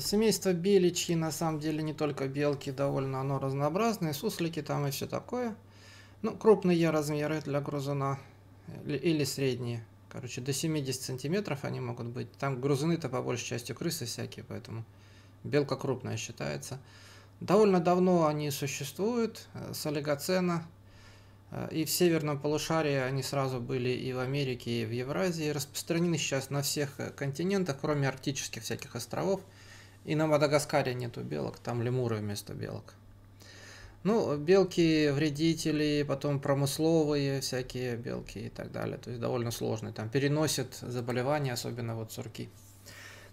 Семейство беличьи, на самом деле, не только белки, довольно оно разнообразное, суслики там и все такое. Ну, крупные размеры для грызуна или, или средние. Короче, до 70 сантиметров они могут быть. Там грызуны-то по большей части крысы всякие, поэтому белка крупная считается. Довольно давно они существуют, э, с олигоцена. Э, и в северном полушарии они сразу были и в Америке, и в Евразии. Распространены сейчас на всех э, континентах, кроме арктических всяких островов – и на Мадагаскаре нету белок, там лемуры вместо белок. Ну, белки, вредители, потом промысловые всякие белки и так далее. То есть довольно сложные. Там переносят заболевания, особенно вот сурки.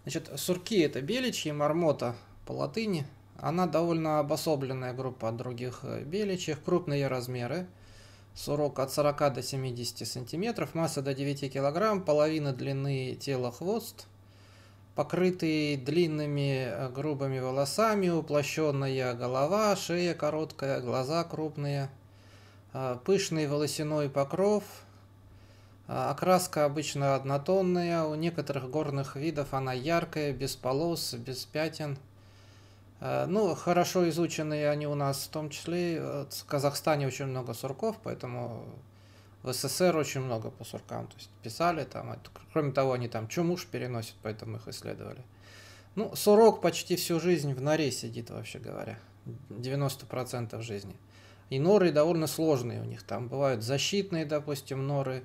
Значит, сурки это беличьи, мармота по латыни. Она довольно обособленная группа от других э, беличьих. Крупные размеры. Сурок от 40 до 70 сантиметров, масса до 9 килограмм, половина длины тела хвост – покрытые длинными э, грубыми волосами, уплощенная голова, шея короткая, глаза крупные, э, пышный волосяной покров, э, окраска обычно однотонная, у некоторых горных видов она яркая, без полос, без пятен. Ну, хорошо изученные они у нас, в том числе в Казахстане очень много сурков, поэтому в СССР очень много по суркам, то есть писали там. кроме того, они там чумуш переносят, поэтому их исследовали. Ну, сурок почти всю жизнь в норе сидит, вообще говоря. 90% жизни. И норы довольно сложные у них. Там бывают защитные, допустим, норы,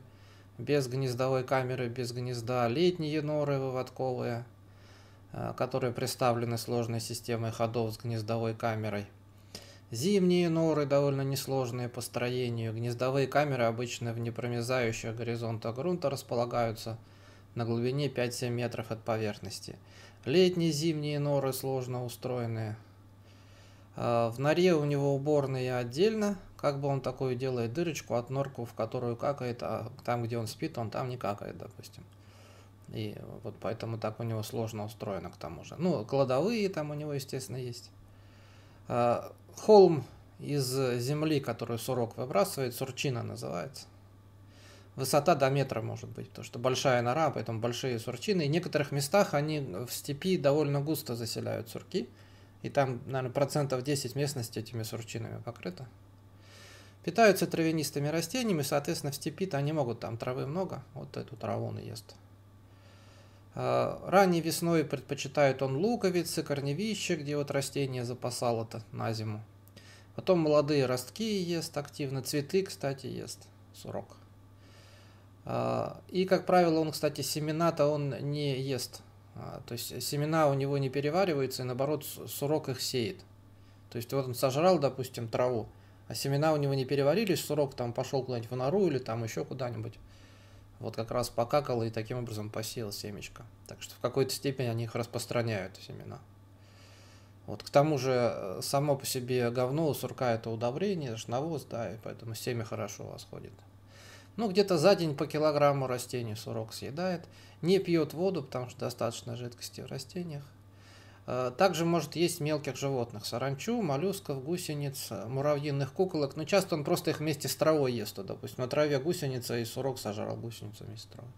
без гнездовой камеры, без гнезда, летние норы выводковые, э, которые представлены сложной системой ходов с гнездовой камерой – Зимние норы довольно несложные по строению. Гнездовые камеры обычно в непромезающих горизонта грунта располагаются на глубине 5-7 метров от поверхности. Летние зимние норы сложно устроенные. А, в норе у него уборные отдельно, как бы он такую делает дырочку от норку, в которую какает, а там, где он спит, он там не какает, допустим. И вот поэтому так у него сложно устроено к тому же. Ну, кладовые там у него, естественно, есть. А, холм из земли, которую сурок выбрасывает, сурчина называется. Высота до метра может быть, потому что большая нора, поэтому большие сурчины. И в некоторых местах они в степи довольно густо заселяют сурки. И там, наверное, процентов 10 местности этими сурчинами покрыто. Питаются травянистыми растениями, соответственно, в степи-то они могут, там травы много, вот эту траву он и ест. А, ранней весной предпочитает он луковицы, корневища, где вот растение запасало-то на зиму. Потом молодые ростки ест активно, цветы, кстати, ест, сурок. А, и, как правило, он, кстати, семена-то он не ест. А, то есть семена у него не перевариваются, и наоборот, сурок их сеет. То есть вот он сожрал, допустим, траву, а семена у него не переварились, сурок там пошел куда-нибудь в нору или там еще куда-нибудь вот как раз покакало и таким образом посеял семечко. Так что в какой-то степени они их распространяют, семена. Вот, к тому же, э, само по себе говно у сурка это удобрение, это навоз, да, и поэтому семя хорошо восходит. Ну, где-то за день по килограмму растений сурок съедает, не пьет воду, потому что достаточно жидкости в растениях. Э, также может есть мелких животных – саранчу, моллюсков, гусениц, э, муравьиных куколок. Но ну, часто он просто их вместе с травой ест. То, допустим, на траве гусеница и сурок сожрал гусеницу вместе с травой.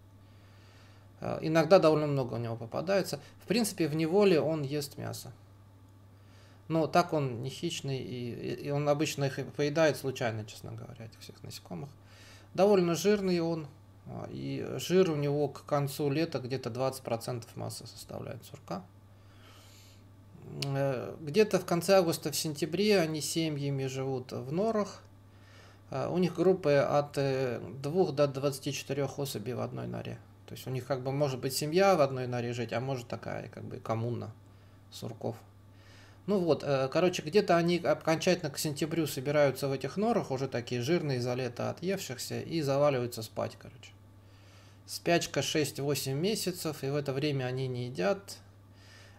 Э, иногда довольно много у него попадается. В принципе, в неволе он ест мясо. Но так он не хищный, и, и он обычно их поедает случайно, честно говоря, этих всех насекомых. Довольно жирный он, и жир у него к концу лета где-то 20% массы составляет сурка. Э, где-то в конце августа, в сентябре они семьями живут в норах. Э, у них группы от 2 э, до 24 особей в одной норе. То есть у них как бы может быть семья в одной норе жить, а может такая как бы коммуна сурков. Ну вот, короче, где-то они окончательно к сентябрю собираются в этих норах, уже такие жирные за лето отъевшихся, и заваливаются спать, короче. Спячка 6-8 месяцев, и в это время они не едят,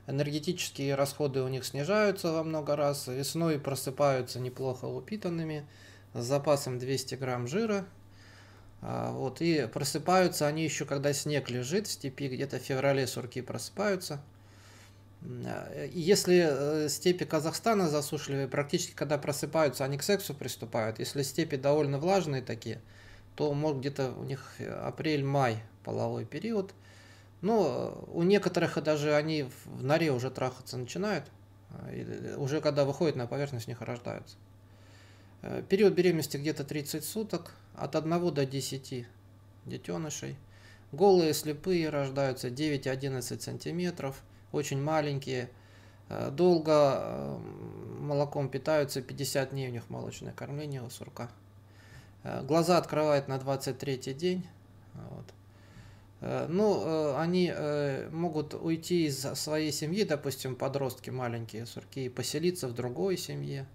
энергетические расходы у них снижаются во много раз, весной просыпаются неплохо упитанными, с запасом 200 грамм жира, а, вот, и просыпаются они еще, когда снег лежит в степи, где-то в феврале сурки просыпаются. А, если э, степи Казахстана засушливые, практически когда просыпаются, они к сексу приступают. Если степи довольно влажные такие, то может где-то у них э, апрель-май половой период. Ну, у некоторых даже они в норе уже трахаться начинают. Э, э, уже когда выходят на поверхность, них рождаются. Э, период беременности где-то 30 суток, от 1 до 10 детенышей. Голые слепые рождаются 9-11 сантиметров, очень маленькие. Долго молоком питаются, 50 дней у них молочное кормление у сурка. Глаза открывает на 23 день. Вот. Э, ну, э, они э, могут уйти из своей семьи, допустим, подростки маленькие, сурки, и поселиться в другой семье.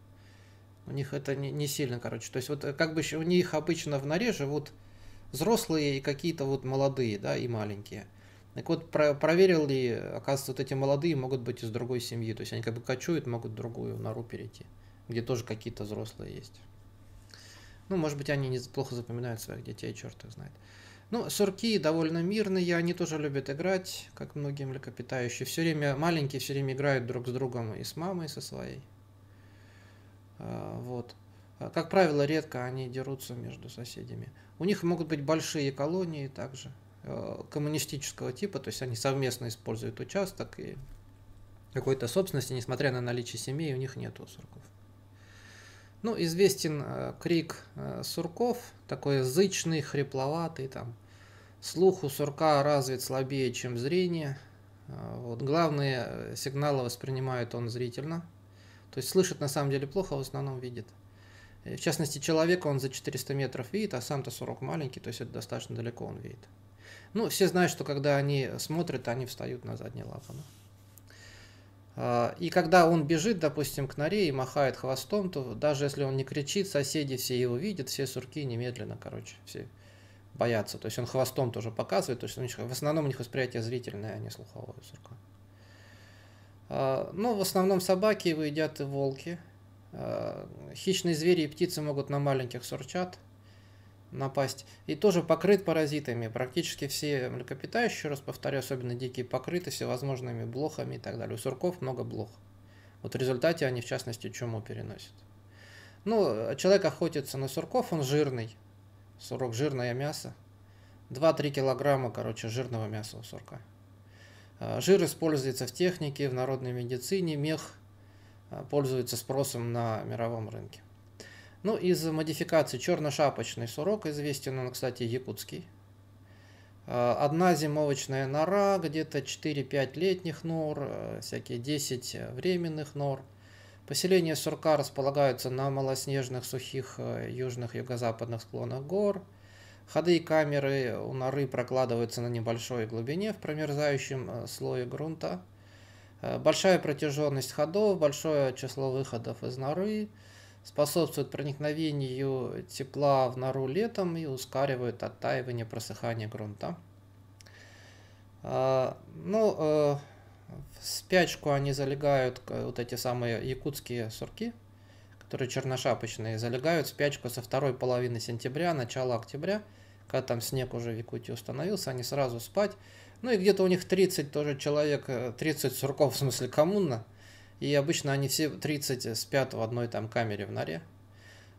У них это не сильно, короче. То есть вот как бы у них обычно в норе живут взрослые и какие-то вот молодые, да, и маленькие. Так вот, про проверил ли, оказывается, вот эти молодые могут быть из другой семьи. То есть они как бы кочуют, могут другую нору перейти, где тоже какие-то взрослые есть. Ну, может быть, они неплохо запоминают своих детей, черт их знает. Ну, сурки довольно мирные, они тоже любят играть, как многие млекопитающие. Все время маленькие, все время играют друг с другом и с мамой, и со своей. А, вот. А, как правило, редко они дерутся между соседями. У них могут быть большие колонии также а, коммунистического типа, то есть они совместно используют участок и какой-то собственности, несмотря на наличие семей, у них нету сурков. Ну, известен э, крик э, сурков, такой зычный, хрипловатый, там, слух у сурка развит слабее, чем зрение. Э, вот, главные э, сигналы воспринимает он зрительно, то есть слышит на самом деле плохо, а в основном видит. Э, в частности, человека он за 400 метров видит, а сам-то сурок маленький, то есть это достаточно далеко он видит. Ну, все знают, что когда они смотрят, они встают на задние лапы. Ну. А, и когда он бежит, допустим, к норе и махает хвостом, то даже если он не кричит, соседи все его видят, все сурки немедленно, короче, все боятся. То есть он хвостом тоже показывает, то есть у них, в основном у них восприятие зрительное, а не слуховое сурка. А, Но ну, в основном собаки выедят и волки. А, хищные звери и птицы могут на маленьких сурчат – напасть, и тоже покрыт паразитами. Практически все млекопитающие, еще раз повторю, особенно дикие, покрыты всевозможными блохами и так далее. У сурков много блох. Вот в результате они, в частности, чуму переносят. Ну, человек охотится на сурков, он жирный. Сурок – жирное мясо. 2-3 килограмма, короче, жирного мяса у сурка. А, жир используется в технике, в народной медицине, мех а, пользуется спросом на мировом рынке. Ну, из модификаций черношапочный сурок, известен он, кстати, якутский. А, одна зимовочная нора, где-то 4-5 летних нор, э, всякие 10 э, временных нор. Поселения сурка располагаются на малоснежных сухих э, южных юго-западных склонах гор. Ходы и камеры у норы прокладываются на небольшой глубине в промерзающем слое грунта. Большая протяженность ходов, большое число выходов из норы – способствует проникновению тепла в нору летом и ускоривает оттаивание, просыхания грунта. А, ну, э, в спячку они залегают, э, вот эти самые якутские сурки, которые черношапочные, залегают в спячку со второй половины сентября, начала октября, когда там снег уже в Якутии установился, они сразу спать. Ну и где-то у них 30 тоже человек, 30 э, сурков, в смысле коммуна, и обычно они все 30 э, спят в одной там камере в норе.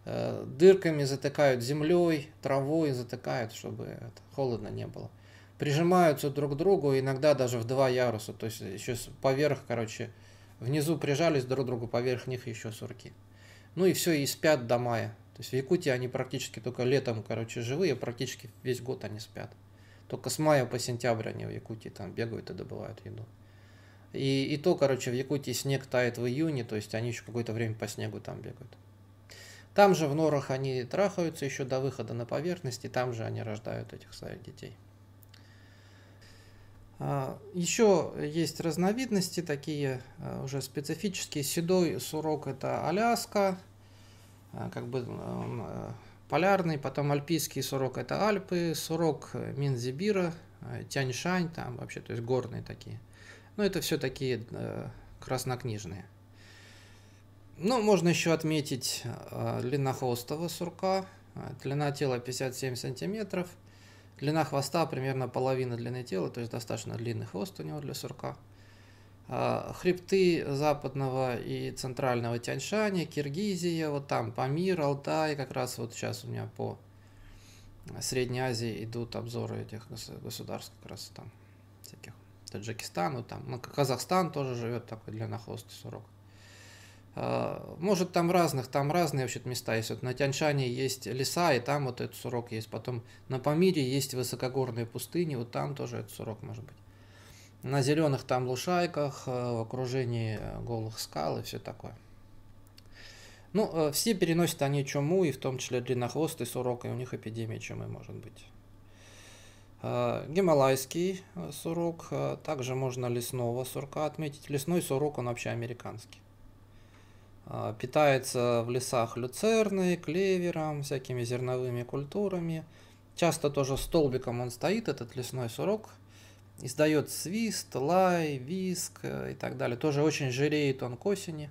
Э, дырками затыкают землей, травой затыкают, чтобы это, холодно не было. Прижимаются друг к другу, иногда даже в два яруса, то есть еще поверх, короче, внизу прижались друг к другу, поверх них еще сурки. Ну и все, и спят до мая. То есть в Якутии они практически только летом, короче, живые, практически весь год они спят. Только с мая по сентябрь они в Якутии там бегают и добывают еду. И, и то, короче, в Якутии снег тает в июне, то есть они еще какое-то время по снегу там бегают. Там же в норах они трахаются еще до выхода на поверхность, и там же они рождают этих своих детей. А, еще есть разновидности, такие а, уже специфические. Седой сурок – это Аляска, а, как бы полярный, потом альпийский сурок – это Альпы, сурок Минзибира, Тяньшань, там вообще, то есть горные такие – но ну, это все такие э, краснокнижные. Ну, можно еще отметить э, длина холстого сурка, э, длина тела 57 сантиметров, длина хвоста примерно половина длины тела, то есть достаточно длинный хвост у него для сурка. Хребты западного и центрального Тяньшаня, Киргизия, вот там Памир, Алтай, как раз вот сейчас у меня по Средней Азии идут обзоры этих государств, как раз там всяких Таджикистану, там, ну, Казахстан тоже живет такой для нахлоста сурок. А, может, там разных, там разные вообще места есть. Вот на Тяньшане есть леса, и там вот этот сурок есть. Потом на Памире есть высокогорные пустыни, вот там тоже этот сурок может быть. На зеленых там лушайках, э, в окружении э, голых скал и все такое. Ну, э, все переносят они чуму, и в том числе длиннохвостый сурок, и у них эпидемия чумы может быть. Э, гималайский э, сурок, э, также можно лесного сурка отметить. Лесной сурок, он вообще американский. Питается в лесах люцерной, клевером, всякими зерновыми культурами. Часто тоже столбиком он стоит, этот лесной сурок. Издает свист, лай, виск и так далее. Тоже очень жиреет он к осени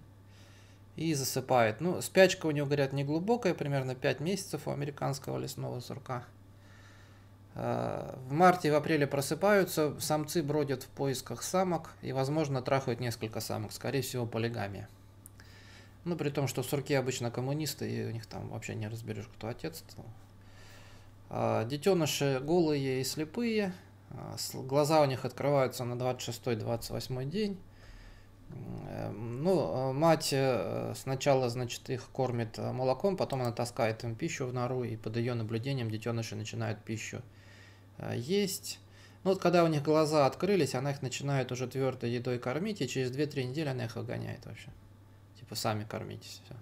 и засыпает. Ну, спячка у него, говорят, не глубокая, примерно 5 месяцев у американского лесного сурка. А, в марте и в апреле просыпаются, самцы бродят в поисках самок и, возможно, трахают несколько самок, скорее всего, полигамия. Ну, при том, что сурки обычно коммунисты, и у них там вообще не разберешь, кто отец. -то. А, детеныши голые и слепые, а, глаза у них открываются на 26-28 день. Э, ну, мать э, сначала, значит, их кормит молоком, потом она таскает им пищу в нору, и под ее наблюдением детеныши начинают пищу Э, есть. Ну вот когда у них глаза открылись, она их начинает уже твердой едой кормить, и через 2-3 недели она их выгоняет вообще. Типа сами кормитесь, все.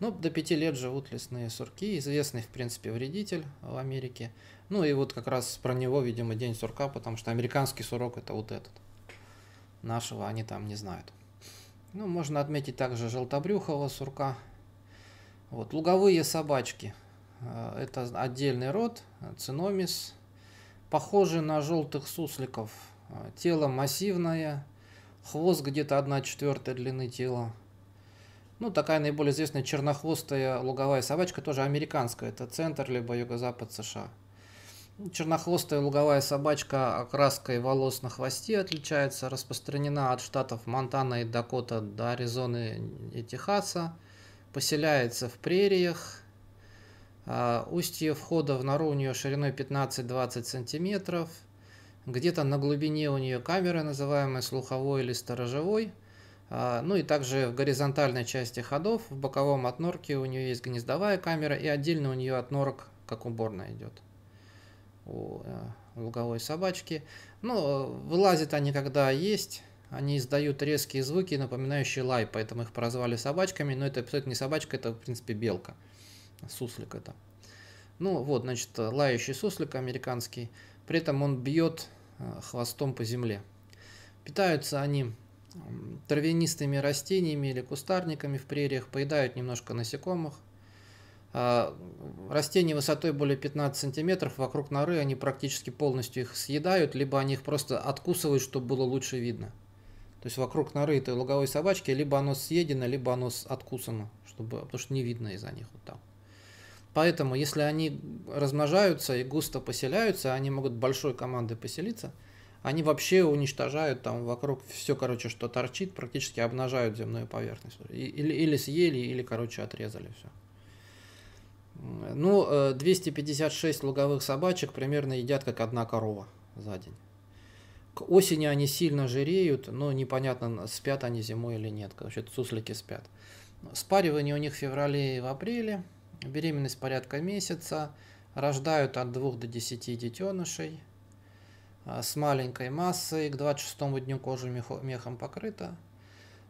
Ну, до 5 лет живут лесные сурки, известный, в принципе, вредитель в Америке. Ну и вот как раз про него, видимо, день сурка, потому что американский сурок это вот этот. Нашего они там не знают. Ну, можно отметить также желтобрюхого сурка. Вот, луговые собачки – Э, это отдельный род, циномис. Похожий на желтых сусликов. Э, тело массивное, хвост где-то 1 четвертая длины тела. Ну, такая наиболее известная чернохвостая луговая собачка, тоже американская. Это центр либо юго-запад США. Чернохвостая луговая собачка окраской волос на хвосте отличается, распространена от штатов Монтана и Дакота до Аризоны и Техаса, поселяется в прериях, а, устье входа в нору у нее шириной 15-20 сантиметров. Где-то на глубине у нее камера, называемая слуховой или сторожевой. А, ну и также в горизонтальной части ходов, в боковом от норки у нее есть гнездовая камера и отдельно у нее от норок, как уборная идет у э, луговой собачки. Ну вылазят они когда есть, они издают резкие звуки, напоминающие лай, поэтому их прозвали собачками, но это, это не собачка, это в принципе белка. Суслик это. Ну вот, значит, лающий суслик американский. При этом он бьет э, хвостом по земле. Питаются они травянистыми растениями или кустарниками в прериях, поедают немножко насекомых. А, растения высотой более 15 сантиметров вокруг норы, они практически полностью их съедают, либо они их просто откусывают, чтобы было лучше видно. То есть вокруг норы этой луговой собачки либо оно съедено, либо оно откусано, чтобы, потому что не видно из-за них вот там. Поэтому, если они размножаются и густо поселяются, а они могут большой командой поселиться, они вообще уничтожают там вокруг все, короче, что торчит, практически обнажают земную поверхность. Или, или съели, или, короче, отрезали все. Ну, 256 э, луговых собачек примерно едят как одна корова за день. К осени они сильно жиреют, но непонятно, спят они зимой или нет. Короче, суслики спят. Спаривание у них в феврале и в апреле – Беременность порядка месяца. Рождают от 2 до 10 детенышей. А, с маленькой массой. К 26 дню кожа мехом покрыта.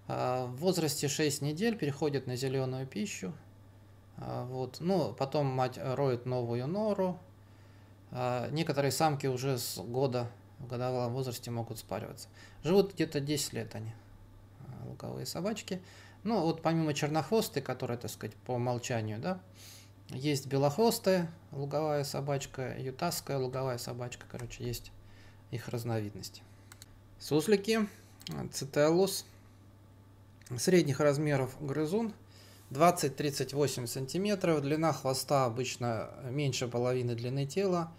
А, в возрасте 6 недель переходит на зеленую пищу. А, вот. Ну, потом мать роет новую нору. Некоторые самки уже с года в годовалом возрасте могут спариваться. Живут где-то 10 лет они, луговые собачки. Ну, вот помимо чернохвосты, которые, так сказать, по умолчанию, да, есть белохвосты, луговая собачка, ютасская луговая собачка, короче, есть их разновидности. Суслики, цителлус, средних размеров грызун, 20-38 см, длина хвоста обычно меньше половины длины тела,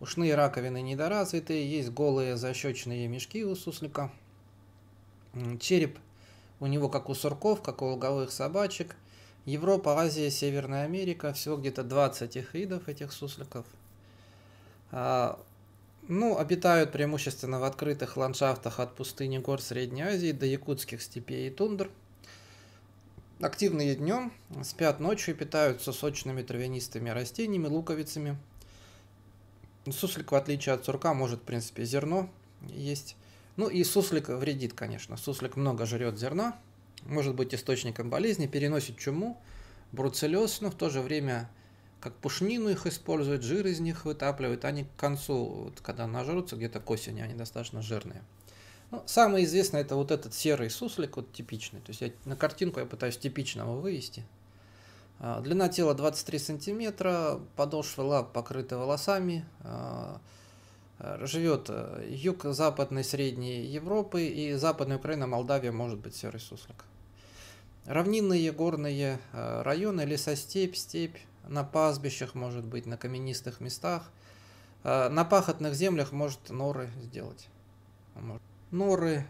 ушные раковины недоразвитые, есть голые защечные мешки у суслика, череп у него, как у сурков, как у луговых собачек, Европа, Азия, Северная Америка, всего где-то 20 их видов, этих сусликов. А, ну, обитают преимущественно в открытых ландшафтах от пустыни гор Средней Азии до якутских степей и тундр. Активные днем, спят ночью и питаются сочными травянистыми растениями, луковицами. Суслик, в отличие от сурка, может, в принципе, зерно есть. Ну и суслик вредит, конечно. Суслик много жрет зерна, может быть источником болезни, переносит чуму, бруцеллез, но в то же время как пушнину их используют, жир из них вытапливают. Они к концу, вот, когда нажрутся, где-то к осени, они достаточно жирные. Ну, самое известное это вот этот серый суслик, вот типичный. То есть я на картинку я пытаюсь типичного вывести. А, длина тела 23 сантиметра, подошва лап покрыта волосами, а, живет э, юг западной Средней Европы и западная Украина, Молдавия, может быть, серый суслик. Равнинные горные э, районы, лесостепь, степь, на пастбищах, может быть, на каменистых местах. Э, на пахотных землях может норы сделать. Норы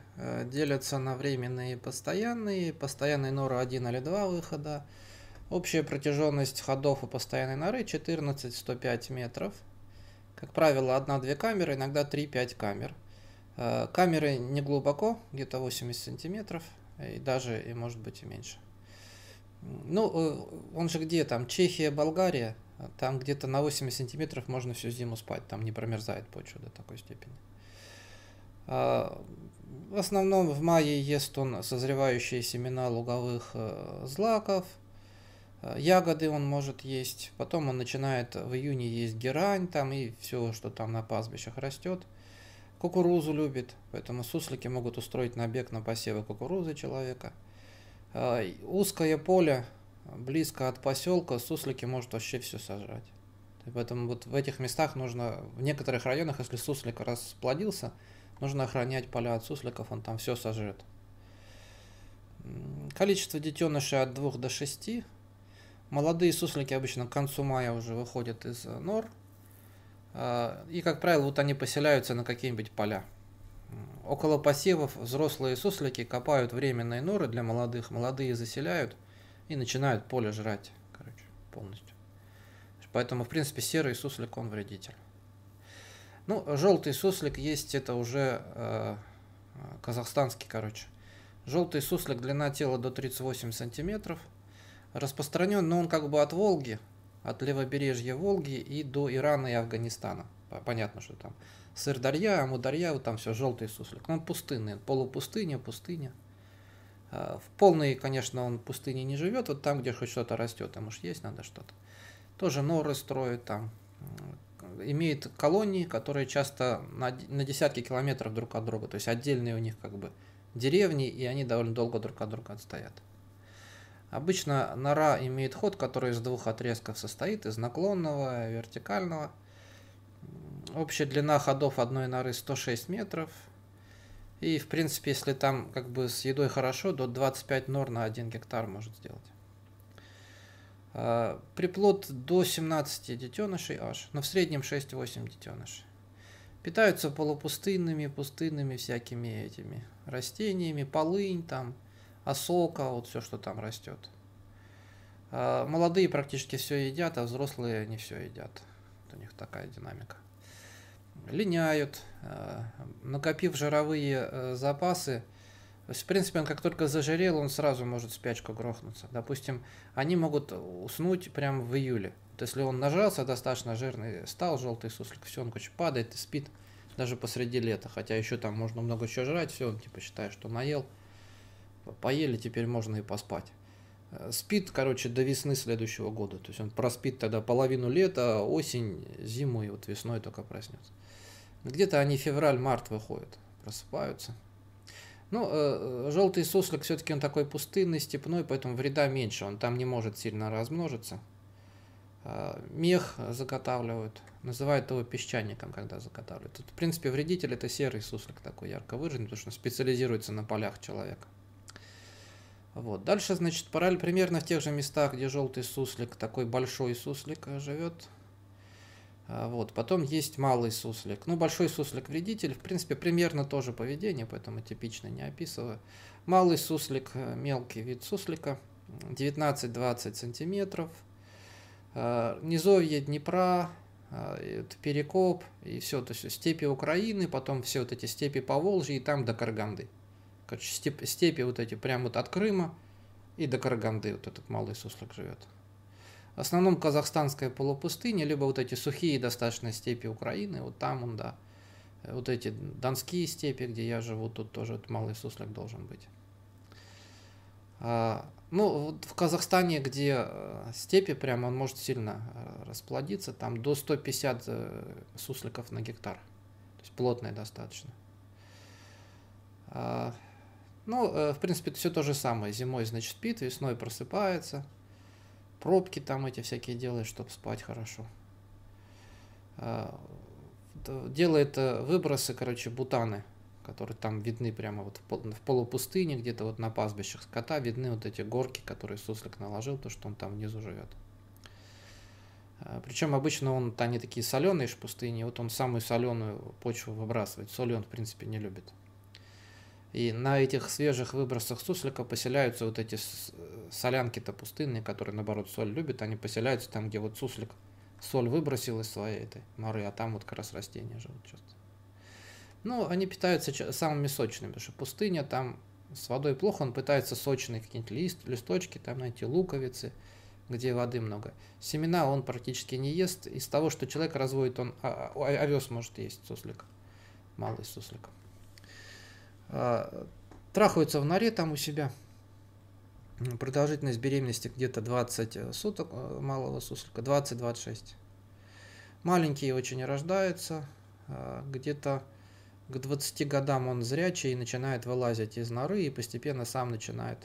делятся на временные и постоянные. Постоянные норы один или два выхода. Общая протяженность ходов у постоянной норы 14-105 метров – как правило, одна-две камеры, иногда 3-5 камер. Э, камеры не глубоко, где-то 80 сантиметров, э, и даже, и может быть, и меньше. Ну, э, он же где там, Чехия, Болгария, там где-то на 80 сантиметров можно всю зиму спать, там не промерзает почва до такой степени. В основном в мае ест он созревающие семена луговых злаков – Э, ягоды он может есть, потом он начинает э, в июне есть герань там и все, что там на пастбищах растет. Кукурузу любит, поэтому суслики могут устроить набег на посевы кукурузы человека. Э, узкое поле близко от поселка, суслики может вообще все сожрать. поэтому вот в этих местах нужно, в некоторых районах, если суслик расплодился, нужно охранять поля от сусликов, он там все сожрет. Количество детенышей от 2 до 6 Молодые суслики обычно к концу мая уже выходят из э, нор. А, и, как правило, вот они поселяются на какие-нибудь поля. Около посевов взрослые суслики копают временные норы для молодых, молодые заселяют и начинают поле жрать, короче, полностью. Поэтому, в принципе, серый суслик, он вредитель. Ну, желтый суслик есть, это уже э, э казахстанский, короче. Желтый суслик, длина тела до 38 сантиметров – распространен, но он как бы от Волги, от левобережья Волги и до Ирана и Афганистана. Понятно, что там Сырдарья, Амударья, вот там все желтый суслик. Он пустынный, полупустыня, пустыня. А, в полной, конечно, он пустыне не живет, вот там, где хоть что-то растет, ему же есть надо что-то. Тоже норы строит, там. Имеет колонии, которые часто на, на десятки километров друг от друга, то есть отдельные у них как бы деревни, и они довольно долго друг от друга отстоят. Обычно нора имеет ход, который из двух отрезков состоит, из наклонного, и вертикального. Общая длина ходов одной норы 106 метров. И, в принципе, если там как бы с едой хорошо, до 25 нор на 1 гектар может сделать. А, приплод до 17 детенышей аж, но в среднем 6-8 детенышей. Питаются полупустынными, пустынными всякими этими растениями, полынь там, осока, вот все, что там растет. А, молодые практически все едят, а взрослые не все едят. у них такая динамика. Линяют, а, накопив жировые э, запасы. в принципе, он как только зажирел, он сразу может в спячку грохнуться. Допустим, они могут уснуть прямо в июле. То есть, если он нажрался достаточно жирный, стал желтый суслик, все, он короче, падает и спит даже посреди лета. Хотя еще там можно много чего жрать, все, он типа считает, что наел. Поели, теперь можно и поспать. Э, спит, короче, до весны следующего года. То есть он проспит тогда половину лета, а осень, зиму и вот весной только проснется. Где-то они февраль-март выходят, просыпаются. Ну, э, э желтый суслик все-таки он такой пустынный, степной, поэтому вреда меньше. Он там не может сильно размножиться. Э, мех заготавливают. Называют его песчаником, когда заготавливают. Тут, в принципе, вредитель это серый суслик такой ярко выраженный, потому что он специализируется на полях человека. Вот. Дальше, значит, параллель примерно в тех же местах, где желтый суслик, такой большой суслик живет. А, вот. Потом есть малый суслик. Ну, большой суслик-вредитель, в принципе, примерно тоже поведение, поэтому типично не описываю. Малый суслик, мелкий вид суслика, 19-20 сантиметров. А, Низовье Днепра, а, это Перекоп и все, то есть степи Украины, потом все вот эти степи по Поволжья и там до Карганды. Короче, степ, степи вот эти, прям вот от Крыма и до Караганды вот этот малый суслик живет. В основном казахстанская полупустыня, либо вот эти сухие достаточно степи Украины, вот там он, да. Э, вот эти донские степи, где я живу, тут тоже вот малый суслик должен быть. А, ну, вот в Казахстане, где э, степи, прям он может сильно э, расплодиться, там до 150 сусликов на гектар. То есть плотное достаточно. А, ну, э, в принципе, это все то же самое. Зимой, значит, спит, весной просыпается. Пробки там эти всякие делает, чтобы спать хорошо. Э, делает э, выбросы, короче, бутаны, которые там видны прямо вот в полупустыне, где-то вот на пастбищах скота видны вот эти горки, которые суслик наложил, то что он там внизу живет. Причем обычно он, они такие соленые же пустыни, вот он самую соленую почву выбрасывает. Соли он, в принципе, не любит. И на этих свежих выбросах суслика поселяются вот эти э, солянки-то пустынные, которые, наоборот, соль любят. Они поселяются там, где вот суслик соль выбросил из своей этой норы, а там вот как раз растения живут. Чувствую. Ну, они питаются самыми сочными, потому что пустыня там с водой плохо, он пытается сочные какие-нибудь лист, листочки, там найти луковицы, где воды много. Семена он практически не ест. Из того, что человек разводит, он а, а, овес может есть суслик, малый суслик. А, трахаются в норе там у себя. Продолжительность беременности где-то 20 э, суток э, малого суслика, 20-26. Маленькие очень рождается. А, где-то к 20 годам он зрячий и начинает вылазить из норы и постепенно сам начинает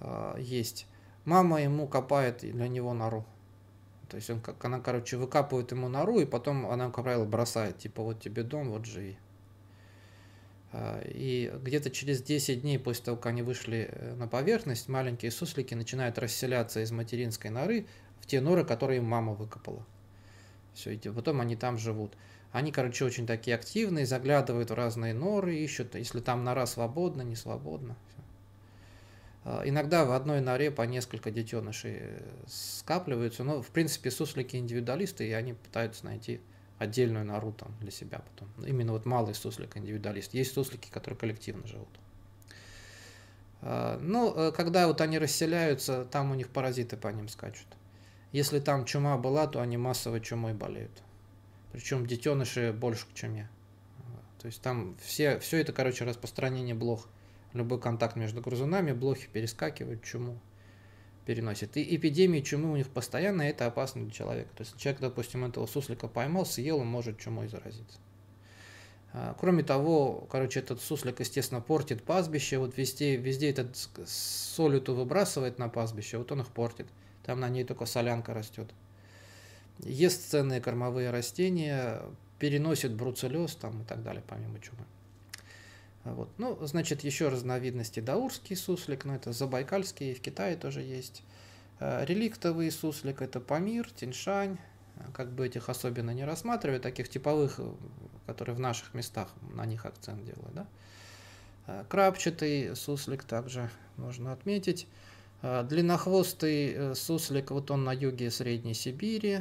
а, есть. Мама ему копает для него нору. То есть он, как она, короче, выкапывает ему нору, и потом она, как правило, бросает, типа, вот тебе дом, вот живи. А, и где-то через 10 дней после того, как они вышли э, на поверхность, маленькие суслики начинают расселяться из материнской норы в те норы, которые им мама выкопала. Все, эти, потом они там живут. Они, короче, очень такие активные, заглядывают в разные норы, ищут, если там нора свободна, не свободна. Все. А, иногда в одной норе по несколько детенышей э, скапливаются, но, в принципе, суслики индивидуалисты, и они пытаются найти отдельную нору там для себя потом. Ну, именно вот малый суслик, индивидуалист. Есть суслики, которые коллективно живут. А, ну, э, когда вот они расселяются, там у них паразиты по ним скачут. Если там чума была, то они массово чумой болеют. Причем детеныши больше к чуме. То есть там все, все это, короче, распространение блох. Любой контакт между грызунами, блохи перескакивают чуму переносит. И эпидемии чумы у них постоянно, это опасно для человека. То есть человек, допустим, этого суслика поймал, съел, он может чумой заразиться. А, кроме того, короче, этот суслик, естественно, портит пастбище, вот везде, везде этот солюту выбрасывает на пастбище, вот он их портит. Там на ней только солянка растет. Ест ценные кормовые растения, переносит бруцеллез там и так далее, помимо чумы. Вот. Ну, значит, еще разновидности даурский суслик, но ну, это забайкальский, в Китае тоже есть. Э, реликтовый суслик – это Памир, Тиньшань, э, как бы этих особенно не рассматривая таких типовых, э, которые в наших местах, на них акцент делаю, да. Крапчатый суслик также можно отметить. Длиннохвостый суслик, вот он на юге Средней Сибири,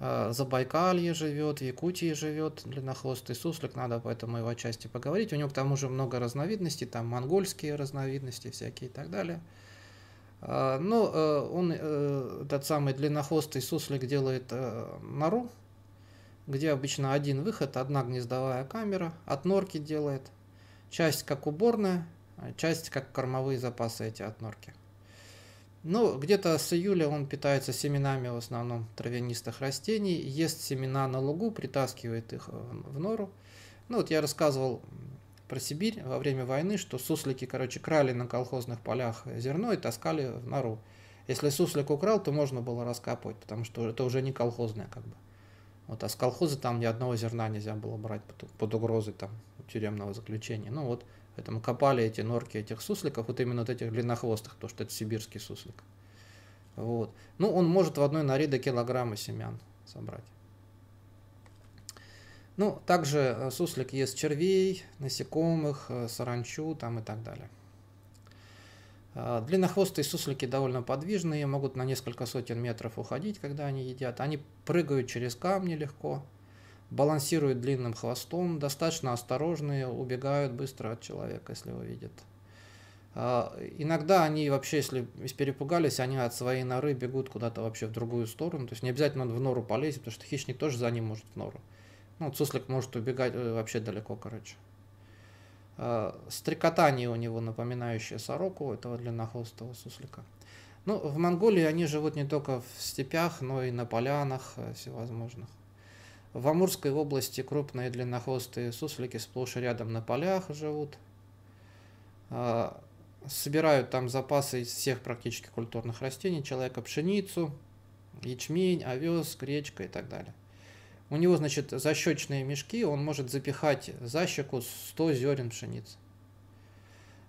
а, Забайкалье живет, в Якутии живет длиннохвостый суслик, надо поэтому его отчасти поговорить. У него к тому же много разновидностей, там монгольские разновидности всякие и так далее. А, Но ну, э, он, э, этот самый длиннохвостый суслик делает э, нору, где обычно один выход, одна гнездовая камера, от норки делает, часть как уборная, а часть как кормовые запасы эти от норки. Ну, где-то с июля он питается семенами в основном травянистых растений, ест семена на лугу, притаскивает их э, в нору. Ну, вот я рассказывал про Сибирь во время войны, что суслики, короче, крали на колхозных полях зерно и таскали в нору. Если суслик украл, то можно было раскапывать, потому что это уже не колхозное как бы. Вот, а с колхоза там ни одного зерна нельзя было брать под, под угрозой там тюремного заключения. Ну вот, Поэтому копали эти норки этих сусликов, вот именно вот этих длиннохвостых, потому что это сибирский суслик. Вот. Ну, он может в одной норе до килограмма семян собрать. Ну, также э, суслик ест червей, насекомых, э, саранчу там и так далее. Э, длиннохвостые суслики довольно подвижные, могут на несколько сотен метров уходить, когда они едят. Они прыгают через камни легко балансируют длинным хвостом, достаточно осторожные, убегают быстро от человека, если его видят. А, иногда они вообще, если перепугались, они от своей норы бегут куда-то вообще в другую сторону. То есть не обязательно он в нору полезет, потому что хищник тоже за ним может в нору. Ну, суслик может убегать э, вообще далеко, короче. А, стрекотание у него напоминающее сороку, этого длиннохвостого суслика. Ну, в Монголии они живут не только в степях, но и на полянах э, всевозможных. В Амурской области крупные длиннохвостые суслики сплошь и рядом на полях живут. А, собирают там запасы из всех практически культурных растений человека, пшеницу, ячмень, овес, гречка и так далее. У него, значит, защечные мешки, он может запихать за щеку 100 зерен пшеницы.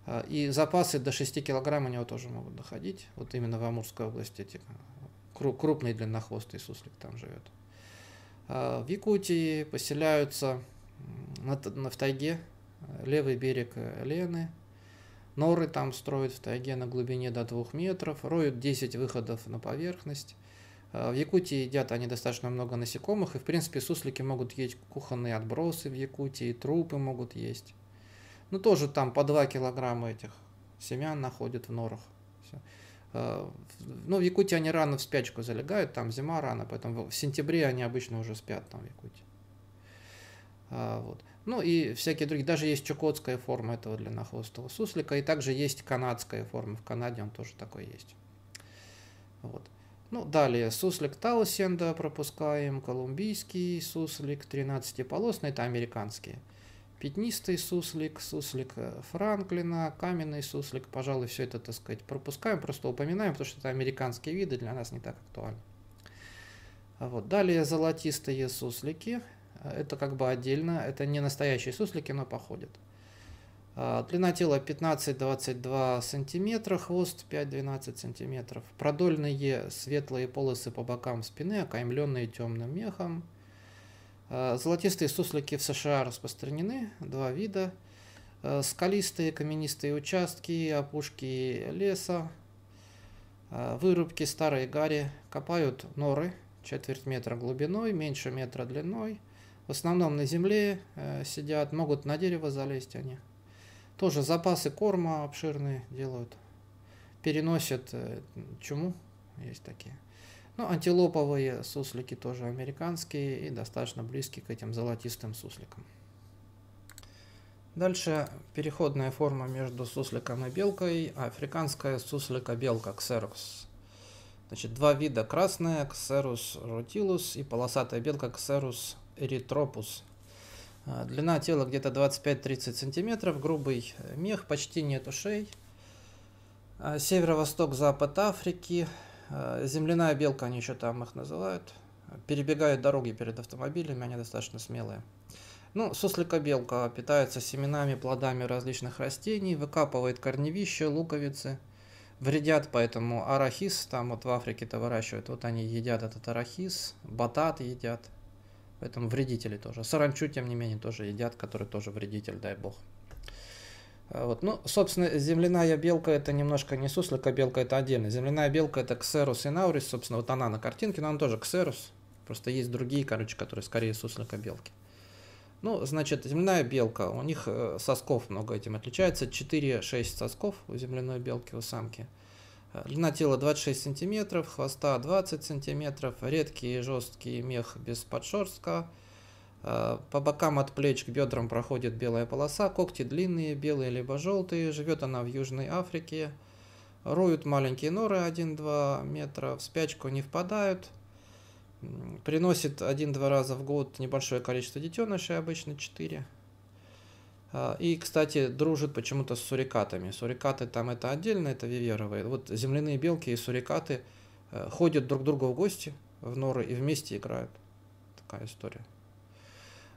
А, и запасы до 6 килограмм у него тоже могут доходить. Вот именно в Амурской области эти крупные длиннохвостые суслик там живет. Э, в Якутии поселяются на в тайге э, левый берег э, Лены, норы там строят в тайге на глубине до 2 метров, роют 10 выходов на поверхность. В Якутии едят они достаточно много насекомых, и в принципе суслики могут есть кухонные отбросы в Якутии, трупы могут есть. Но ну, тоже там по 2 килограмма этих семян находят в норах. Все. Э, ну, в Якутии они рано в спячку залегают, там зима рано, поэтому в сентябре они обычно уже спят там в Якутии. Э, вот. Ну и всякие другие. Даже есть чукотская форма этого длиннохвостого суслика, и также есть канадская форма. В Канаде он тоже такой есть. Вот. Ну, далее суслик Таусенда пропускаем, колумбийский суслик 13-полосный, это американские. Пятнистый суслик, суслик э, Франклина, каменный суслик. Пожалуй, все это, так сказать, пропускаем, просто упоминаем, потому что это американские виды, для нас не так актуально. А вот. Далее золотистые суслики. Э, это как бы отдельно, это не настоящие суслики, но походят. А, длина тела 15-22 см, хвост 5-12 см. Продольные светлые полосы по бокам спины, окаймленные темным мехом. Э, золотистые суслики в США распространены, два вида. Э, скалистые, каменистые участки, опушки леса, э, вырубки, старые гари. Копают норы, четверть метра глубиной, меньше метра длиной. В основном на земле сидят, могут на дерево залезть они. Тоже запасы корма обширные делают. Переносят чуму, есть такие. Ну, антилоповые суслики тоже американские и достаточно близки к этим золотистым сусликам. Дальше переходная форма между сусликом и белкой, африканская суслика-белка ксерокс. Значит, два вида красная ксерус рутилус и полосатая белка ксерус эритропус. А, длина тела где-то 25-30 см, грубый мех, почти нет ушей. А, северо-восток, запад Африки, Э, земляная белка, они еще там их называют. Перебегают дороги перед автомобилями, они достаточно смелые. Ну, суслика-белка питается семенами, плодами различных растений, выкапывает корневища, луковицы. Вредят поэтому арахис, там вот в Африке-то выращивают, вот они едят этот арахис, батат едят. Поэтому вредители тоже. Саранчу, тем не менее, тоже едят, который тоже вредитель, дай бог. А, вот. Ну, собственно, земляная белка это немножко не суслика белка, это отдельно. Земляная белка это ксерус и наурис, собственно, вот она на картинке, но она тоже ксерус. Просто есть другие, короче, которые скорее суслика белки. Ну, значит, земляная белка, у них э, сосков много этим отличается. 4-6 сосков у земляной белки, у самки. Э, длина тела 26 сантиметров, хвоста 20 сантиметров, редкий жесткий мех без подшерстка – Э, по бокам от плеч к бедрам проходит белая полоса, когти длинные, белые либо желтые. Живет она в Южной Африке. Роют маленькие норы 1-2 метра, в спячку не впадают. Приносит 1-2 раза в год небольшое количество детенышей, обычно 4. Э, и, кстати, дружит почему-то с сурикатами. Сурикаты там это отдельно, это виверовые. Вот земляные белки и сурикаты э, ходят друг к другу в гости в норы и вместе играют. Такая история.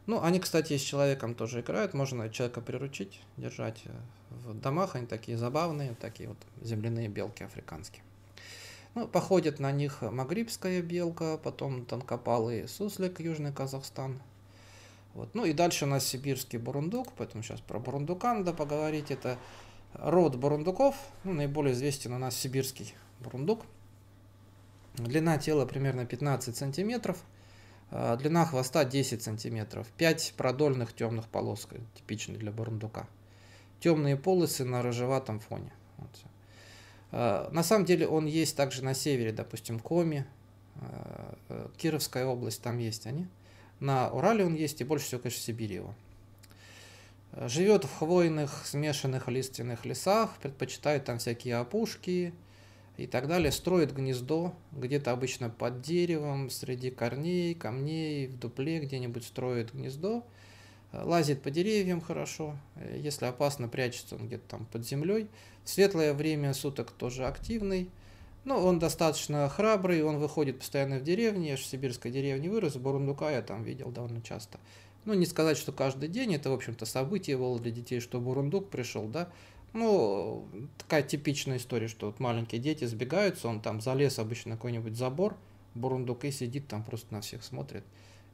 Ну, они, кстати, с человеком тоже играют, можно человека приручить, держать э, в домах, они такие забавные, такие вот земляные белки африканские. Ну, походит на них магрибская белка, потом тонкопалый суслик, Южный Казахстан. Вот. Ну и дальше у нас сибирский бурундук, поэтому сейчас про бурундука надо поговорить. Это род бурундуков, ну, наиболее известен у нас сибирский бурундук. Длина тела примерно 15 сантиметров – а, длина хвоста 10 см, 5 продольных темных полос, э, типичный для бурундука. Темные полосы на рыжеватом фоне. Вот. А, на самом деле он есть также на севере, допустим, Коми, а, э, Кировская область, там есть они. На Урале он есть и больше всего, конечно, в Сибири его. Живет в хвойных, смешанных лиственных лесах, предпочитает там всякие опушки, и так далее, строит гнездо где-то обычно под деревом, среди корней, камней, в дупле где-нибудь строит гнездо, э, лазит по деревьям хорошо, э, если опасно, прячется он где-то там под землей. В светлое время суток тоже активный, но он достаточно храбрый, он выходит постоянно в деревне, я же в сибирской деревне вырос, Бурундука я там видел довольно часто. Ну, не сказать, что каждый день, это, в общем-то, событие было для детей, что Бурундук пришел, да, ну, такая типичная история, что вот маленькие дети сбегаются, он там залез обычно на какой-нибудь забор, бурундук и сидит там просто на всех смотрит.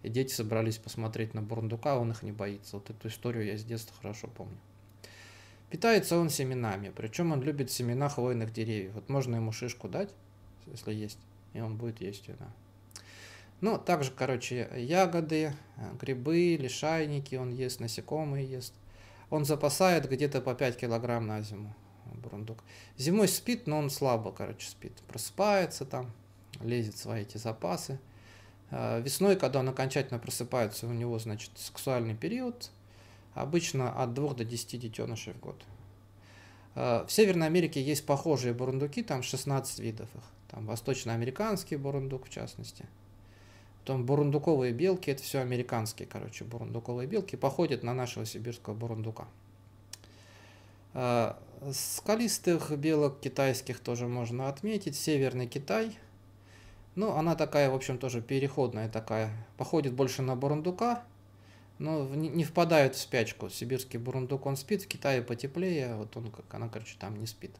И дети собрались посмотреть на бурундука, он их не боится. Вот эту историю я с детства хорошо помню. Питается он семенами, причем он любит семена хвойных деревьев. Вот можно ему шишку дать, если есть, и он будет есть ее, Ну, также, короче, ягоды, э, грибы, лишайники он ест, насекомые ест – он запасает где-то по 5 килограмм на зиму бурундук. Зимой спит, но он слабо, короче, спит. Просыпается там, лезет свои эти запасы. А, весной, когда он окончательно просыпается, у него, значит, сексуальный период. Обычно от 2 до 10 детенышей в год. А, в Северной Америке есть похожие бурундуки, там 16 видов их. Там восточноамериканский бурундук, в частности – там бурундуковые белки, это все американские, короче, бурундуковые белки, походят на нашего сибирского бурундука. А, скалистых белок китайских тоже можно отметить. Северный Китай. Ну, она такая, в общем, тоже переходная такая. Походит больше на бурундука, но не впадает в спячку. Сибирский бурундук, он спит, в Китае потеплее, а вот он, как она, короче, там не спит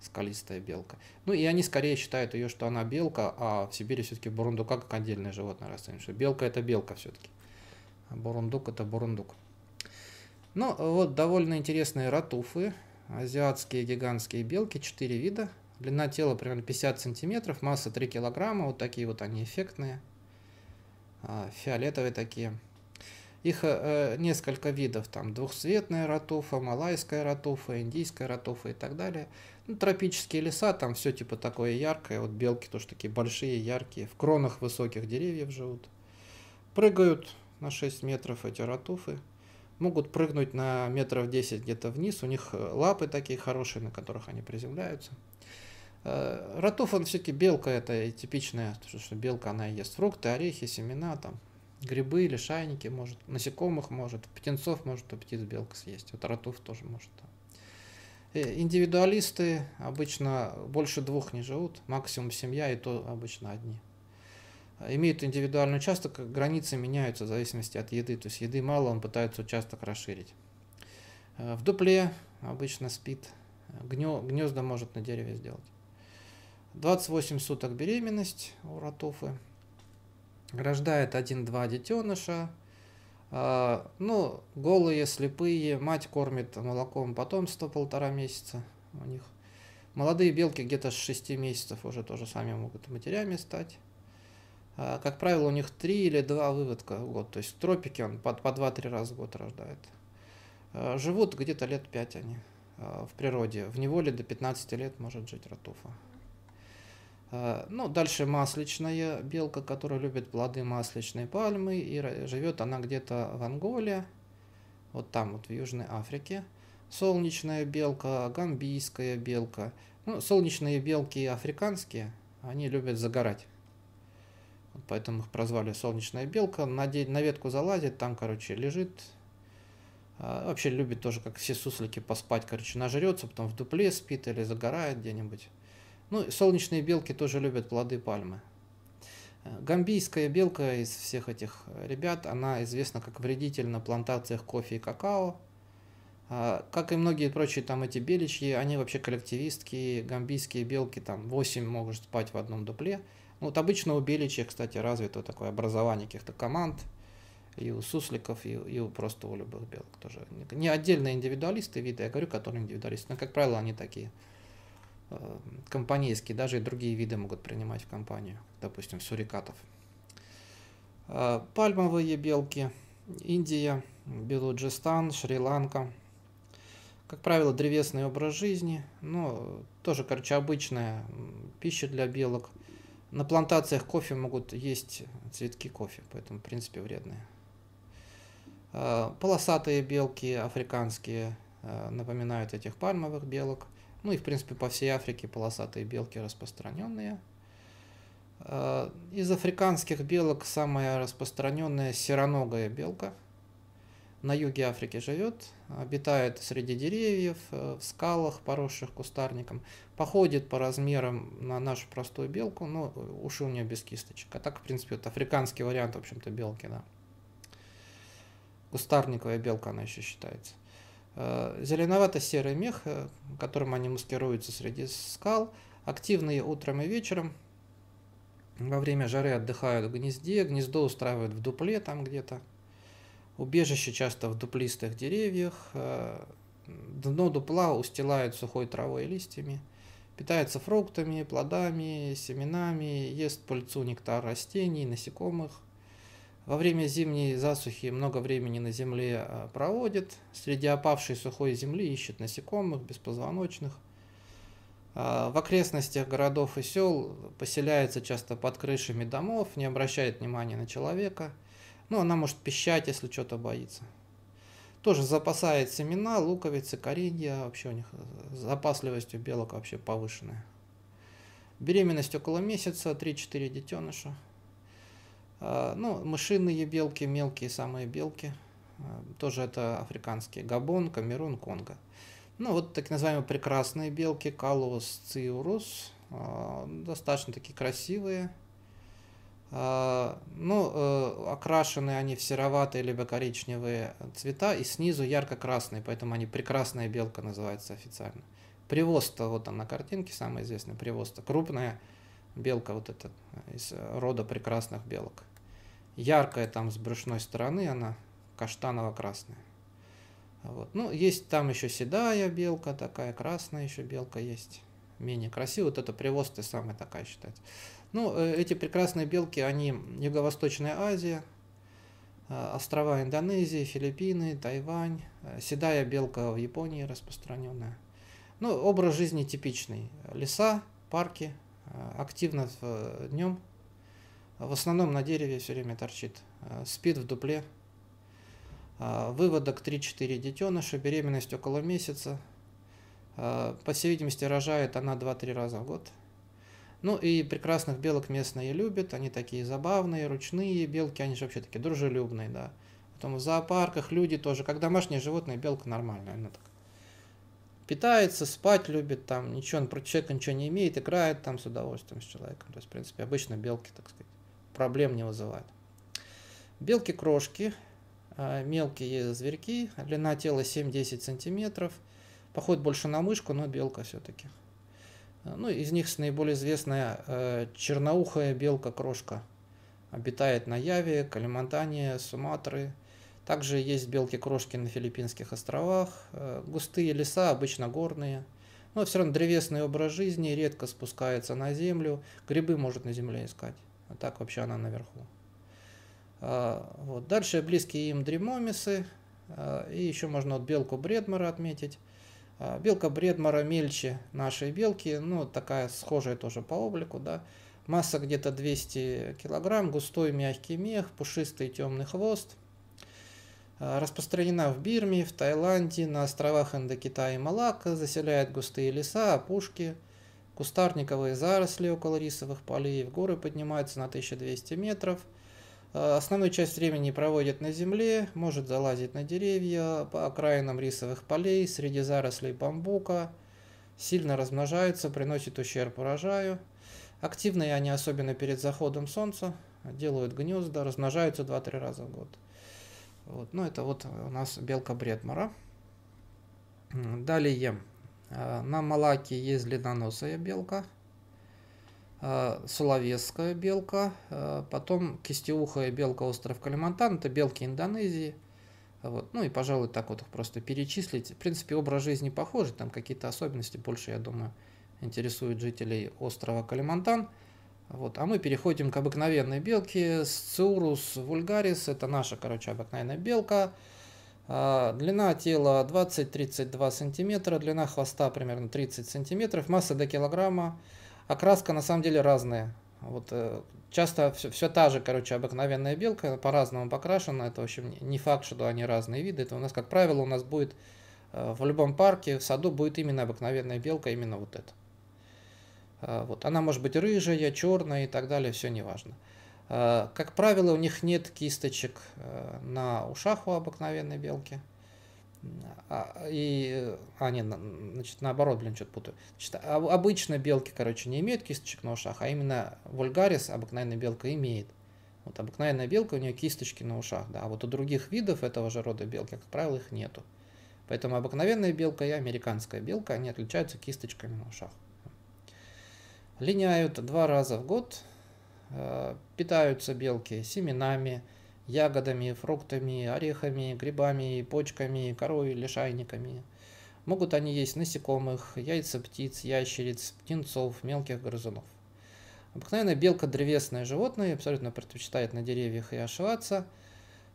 скалистая белка. Ну и они скорее считают ее, что она белка, а в Сибири все-таки бурундука как отдельное животное расценивают, что белка это белка все-таки. А бурундук это бурундук. Ну вот довольно интересные ратуфы, азиатские гигантские белки, 4 вида. Длина тела примерно 50 сантиметров, масса 3 килограмма, вот такие вот они эффектные, а, фиолетовые такие. Их э, э, несколько видов, там двухцветная ротуфа, малайская ротуфа, индийская ротуфа и так далее. Ну, тропические леса, там все типа такое яркое, вот белки тоже такие большие, яркие, в кронах высоких деревьев живут. Прыгают на 6 метров эти ротуфы, могут прыгнуть на метров 10 где-то вниз, у них э, лапы такие хорошие, на которых они приземляются. Э, Ротуф, он все-таки белка, это типичная, потому что белка, она ест фрукты, орехи, семена, там, грибы, лишайники может, насекомых может, птенцов может аппетит белка съесть, вот ротов тоже может. Э, индивидуалисты обычно больше двух не живут, максимум семья, и то обычно одни. Имеют индивидуальный участок, границы меняются в зависимости от еды, то есть еды мало, он пытается участок расширить. Э, в дупле обычно спит, Гнё, гнезда может на дереве сделать. 28 суток беременность у ротофы, рождает один-два детеныша. А, ну, голые, слепые, мать кормит молоком потом потомство полтора месяца у них. Молодые белки где-то с 6 месяцев уже тоже сами могут матерями стать. А, как правило, у них 3 или 2 выводка в год. То есть в тропике он по, по 2-3 раза в год рождает. А, живут где-то лет 5 они в природе. В неволе до 15 лет может жить ротуфа. А, ну, дальше масличная белка, которая любит плоды масличной пальмы, и живет она где-то в Анголе, вот там вот в Южной Африке. Солнечная белка, гамбийская белка. Ну, солнечные белки африканские, они любят загорать. Поэтому их прозвали солнечная белка. На, на ветку залазит, там, короче, лежит. А, вообще любит тоже, как все суслики, поспать, короче, нажрется, потом в дупле спит или загорает где-нибудь. Ну, солнечные белки тоже любят плоды пальмы. Э, гамбийская белка из всех этих ребят, она известна как вредитель на плантациях кофе и какао. Э, как и многие прочие там эти беличьи, они вообще коллективистки, гамбийские белки там 8 могут спать в одном дупле. Ну, вот обычно у беличьих, кстати, развито такое образование каких-то команд, и у сусликов, и, и у просто у любых белок тоже. Не отдельные индивидуалисты виды, я говорю, которые индивидуалисты, но, как правило, они такие. Э, компанейские, даже и другие виды могут принимать в компанию, допустим, сурикатов. Э, пальмовые белки, Индия, Белуджистан, Шри-Ланка. Как правило, древесный образ жизни, но тоже, короче, обычная пища для белок. На плантациях кофе могут есть цветки кофе, поэтому, в принципе, вредные. Э, полосатые белки африканские напоминают этих пальмовых белок – ну и, в принципе, по всей Африке полосатые белки распространенные. Э, из африканских белок самая распространенная сероногая белка. На юге Африки живет, обитает среди деревьев, э, в скалах, поросших кустарником. Походит по размерам на нашу простую белку, но уши у нее без кисточек. А так, в принципе, это африканский вариант, в общем-то, белки, да. Кустарниковая белка она еще считается. Э, зеленовато-серый мех, э, которым они маскируются среди скал, активные утром и вечером, во время жары отдыхают в гнезде, гнездо устраивают в дупле там где-то, убежище часто в дуплистых деревьях, э, дно дупла устилают сухой травой и листьями, питается фруктами, плодами, семенами, ест пыльцу, нектар растений, насекомых, во время зимней засухи много времени на земле э, проводит. Среди опавшей сухой земли ищет насекомых, беспозвоночных. Э, в окрестностях городов и сел поселяется часто под крышами домов, не обращает внимания на человека. Ну, она может пищать, если что-то боится. Тоже запасает семена, луковицы, коренья. Вообще у них э, запасливость у белок вообще повышенная. Беременность около месяца, 3-4 детеныша. А, ну, мышиные белки, мелкие самые белки. А, тоже это африканские. Габон, Камерун, Конго. Ну, вот так называемые прекрасные белки, Калос, Циурус. А, достаточно такие красивые. Ну, э, окрашены они в сероватые либо коричневые цвета и снизу ярко-красные, поэтому они прекрасная белка называется официально. Привоста, вот там на картинке самая известная привоста, крупная белка вот эта э, из э, рода прекрасных белок. Яркая там с брюшной стороны она каштаново-красная. Вот. Ну, есть там еще седая белка такая, красная еще белка есть. Менее красивая, вот это привозная самая такая считается. Ну, э, эти прекрасные белки, они Юго-Восточная Азия, острова Индонезии, Филиппины, Тайвань, седая белка в Японии распространенная. Ну, образ жизни типичный. Леса, парки, Э, активно э, днем. В основном на дереве все время торчит. Э, спит в дупле. Выводок 3-4 детеныша, беременность около месяца. По всей видимости, рожает она 2-3 раза в год. Ну и прекрасных белок местные любят, они такие забавные, ручные белки, они же вообще такие дружелюбные, да. Потом в зоопарках люди тоже, как домашние животные, белка нормальная, она так питается, спать любит, там ничего, он против человека ничего не имеет, играет там с удовольствием с человеком. То есть, в принципе, обычно белки, так сказать, проблем не вызывают. Белки-крошки, а, мелкие зверьки, длина тела 7-10 сантиметров, походит больше на мышку, но белка все-таки. Ну, из них наиболее известная э, черноухая белка-крошка обитает на Яве, Калимантане, Суматры – также есть белки-крошки на Филиппинских островах, э, густые леса, обычно горные. Но все равно древесный образ жизни редко спускается на землю, грибы может на земле искать, а так вообще она наверху. А, вот. Дальше близкие им дремомисы, а, и еще можно вот белку Бредмара отметить. А, белка Бредмара мельче нашей белки, ну такая схожая тоже по облику, да. Масса где-то 200 килограмм, густой мягкий мех, пушистый темный хвост – Э, распространена в Бирме, в Таиланде, на островах Индокитая и Малакка, заселяет густые леса, опушки, кустарниковые заросли около рисовых полей, в горы поднимается на 1200 метров. Э, основную часть времени проводит на земле, может залазить на деревья, по окраинам рисовых полей, среди зарослей бамбука, сильно размножается, приносит ущерб урожаю. Активные они особенно перед заходом солнца, делают гнезда, размножаются 2-3 раза в год. Вот. Ну, это вот у нас белка Бредмара. Далее. А, на Малаке есть длинноносая белка, а, соловецкая белка, а, потом кистеухая белка остров Калимантан, это белки Индонезии. Вот. Ну и, пожалуй, так вот их просто перечислить. В принципе, образ жизни похожий, там какие-то особенности больше, я думаю, интересуют жителей острова Калимантан – вот. А мы переходим к обыкновенной белке. Сцурус вульгарис – это наша, короче, обыкновенная белка. А, длина тела 20-32 см, длина хвоста примерно 30 см, масса до килограмма. Окраска на самом деле разная. Вот, э, часто все, все та же, короче, обыкновенная белка, по-разному покрашена. Это, в общем, не факт, что они разные виды. Это у нас, как правило, у нас будет э, в любом парке, в саду будет именно обыкновенная белка, именно вот эта. А, вот. Она может быть рыжая, черная и так далее, все неважно. А, как правило, у них нет кисточек э, на ушах у обыкновенной белки. А, и, а, нет, значит, наоборот, блин, что-то путаю. Значит, обычно белки, короче, не имеют кисточек на ушах, а именно вульгарис, обыкновенная белка, имеет. Вот обыкновенная белка, у нее кисточки на ушах, да, а вот у других видов этого же рода белки, как правило, их нету. Поэтому обыкновенная белка и американская белка, они отличаются кисточками на ушах линяют два раза в год, э, питаются белки семенами, ягодами, фруктами, орехами, грибами, почками, корой, лишайниками. Могут они есть насекомых, яйца птиц, ящериц, птенцов, мелких грызунов. Обыкновенная белка древесное животное, абсолютно предпочитает на деревьях и ошиваться.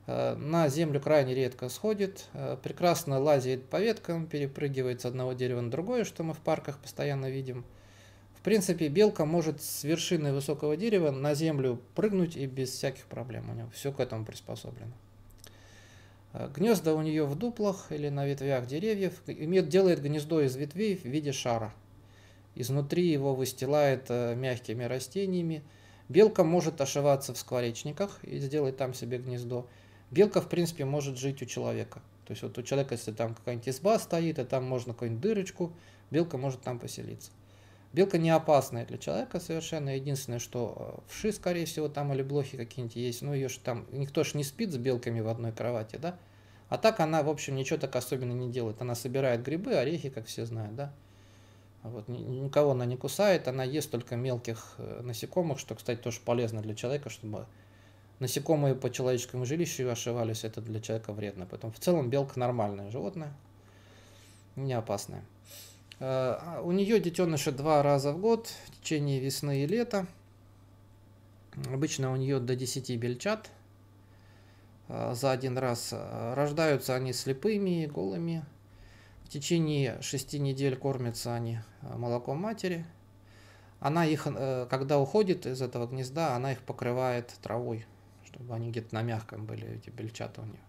Э, на землю крайне редко сходит, э, прекрасно лазит по веткам, перепрыгивает с одного дерева на другое, что мы в парках постоянно видим – принципе, белка может с вершины высокого дерева на землю прыгнуть и без всяких проблем. У нее все к этому приспособлено. А, гнезда у нее в дуплах или на ветвях деревьев. Имеет, делает гнездо из ветвей в виде шара. Изнутри его выстилает э, мягкими растениями. Белка может ошиваться в скворечниках и сделать там себе гнездо. Белка, в принципе, может жить у человека. То есть вот у человека, если там какая-нибудь изба стоит, и там можно какую-нибудь дырочку, белка может там поселиться. Белка не опасная для человека совершенно. Единственное, что э, вши, скорее всего, там или блохи какие-нибудь есть. Ну, ее же там, никто же не спит с белками в одной кровати, да? А так она, в общем, ничего так особенно не делает. Она собирает грибы, орехи, как все знают, да? Вот, никого она не кусает, она ест только мелких э, насекомых, что, кстати, тоже полезно для человека, чтобы насекомые по человеческому жилищу ошивались, это для человека вредно. Поэтому в целом белка нормальное животное, не опасное. Э, а у нее детеныши два раза в год, в течение весны и лета. Обычно у нее до 10 бельчат э, за один раз. Э, рождаются они слепыми, и голыми. В течение 6 недель кормятся они молоком матери. Она их, когда уходит из этого гнезда, она их покрывает травой, чтобы они где-то на мягком были, эти бельчата у нее.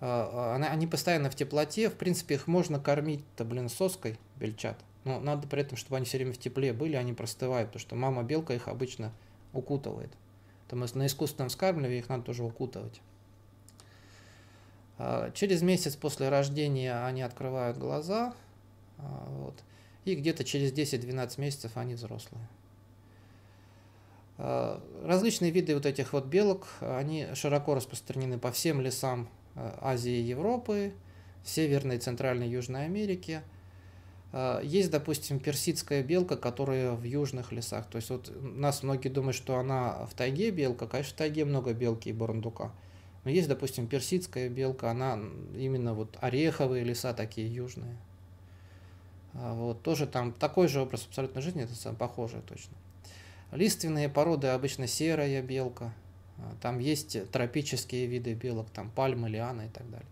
А, они постоянно в теплоте, в принципе, их можно кормить-то, блин, соской, бельчат. Но надо при этом, чтобы они все время в тепле были, они а простывают, потому что мама-белка их обычно укутывает. Потому что на искусственном вскармливании их надо тоже укутывать. А, через месяц после рождения они открывают глаза, вот, и где-то через 10-12 месяцев они взрослые. Различные виды вот этих вот белок, они широко распространены по всем лесам Э, Азии и Европы, Северной Центральной Южной Америки. Э, есть, допустим, персидская белка, которая в южных лесах. То есть вот нас многие думают, что она в тайге белка. Конечно, в тайге много белки и барандука. Но есть, допустим, персидская белка, она именно вот ореховые леса такие южные. Э, вот тоже там такой же образ абсолютно жизни, это похожее точно. Лиственные породы обычно серая белка – там есть тропические виды белок, там пальмы, лианы и так далее.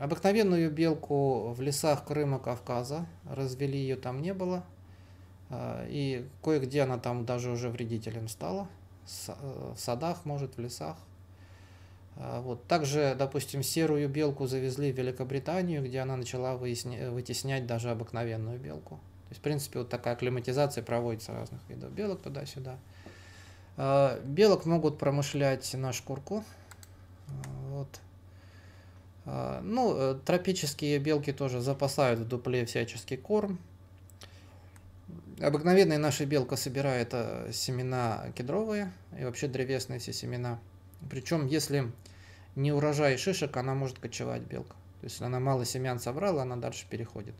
Обыкновенную белку в лесах Крыма, Кавказа развели, ее там не было. А, и кое-где она там даже уже вредителем стала. Э, в садах, может, в лесах. А, вот. Также, допустим, серую белку завезли в Великобританию, где она начала выясня... вытеснять даже обыкновенную белку. То есть, в принципе, вот такая климатизация проводится разных видов белок туда-сюда. А, белок могут промышлять на шкурку. Вот. А, ну, э, тропические белки тоже запасают в дупле всяческий корм. Обыкновенная наша белка собирает э, семена кедровые и вообще древесные все семена. Причем, если не урожай шишек, она может кочевать белка. То есть она мало семян собрала, она дальше переходит.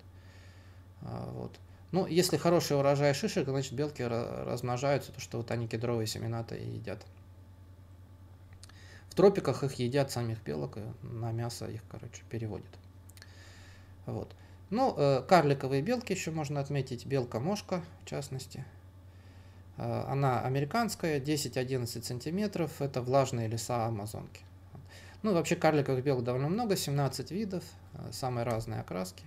А, вот. Ну, если хороший урожай шишек, значит белки размножаются, то что вот они кедровые семена-то и едят. В тропиках их едят самих белок, и э, на мясо их, короче, переводят. Вот. Ну, э, карликовые белки еще можно отметить, белка-мошка, в частности. Э, она американская, 10-11 сантиметров, это влажные леса Амазонки. Ну, вообще карликовых белок довольно много, 17 видов, э, самые разные окраски.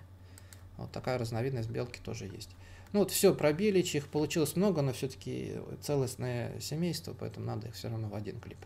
Вот такая разновидность белки тоже есть. Ну вот все про беличьих, получилось много, но все-таки целостное семейство, поэтому надо их все равно в один клип.